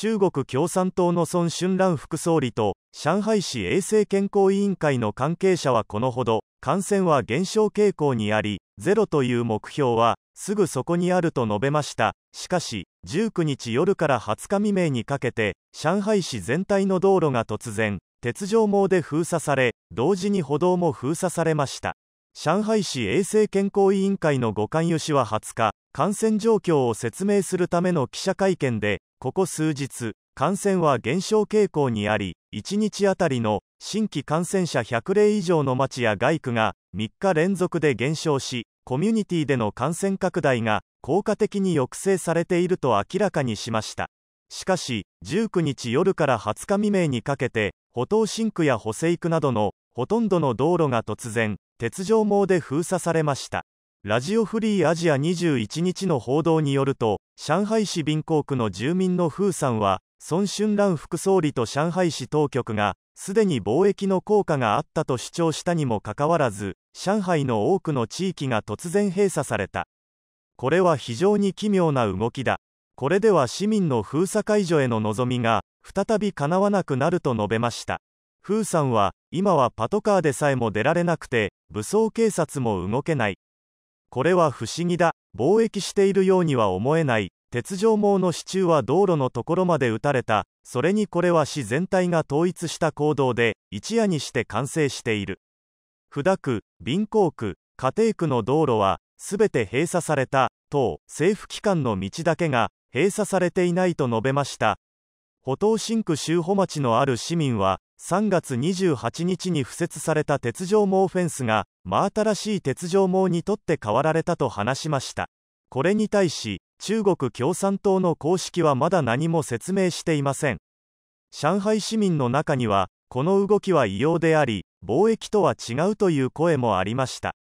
中国共産党の孫春蘭副総理と上海市衛生健康委員会の関係者はこのほど感染は減少傾向にありゼロという目標はすぐそこにあると述べましたしかし19日夜から20日未明にかけて上海市全体の道路が突然鉄条網で封鎖され同時に歩道も封鎖されました上海市衛生健康委員会の五冠吉は20日感染状況を説明するための記者会見でここ数日感染は減少傾向にあり1日当たりの新規感染者100例以上の町や外区が3日連続で減少しコミュニティでの感染拡大が効果的に抑制されていると明らかにしましたしかし19日夜から20日未明にかけて歩道新区や補正区などのほとんどの道路が突然鉄条網で封鎖されましたラジオフリーアジア21日の報道によると上海市臨港区の住民のーさんは孫春蘭副総理と上海市当局がすでに貿易の効果があったと主張したにもかかわらず上海の多くの地域が突然閉鎖されたこれは非常に奇妙な動きだこれでは市民の封鎖解除への望みが再び叶わなくなると述べましたーさんは今はパトカーでさえも出られなくて武装警察も動けないこれは不思議だ貿易しているようには思えない鉄条網の支柱は道路のところまで撃たれたそれにこれは市全体が統一した行動で一夜にして完成している札区貧港区家庭区の道路は全て閉鎖された等政府機関の道だけが閉鎖されていないと述べました歩新区周保町のある市民は3月28日に敷設された鉄条網フェンスが真新しい鉄条網にとって変わられたと話しましたこれに対し中国共産党の公式はまだ何も説明していません上海市民の中にはこの動きは異様であり貿易とは違うという声もありました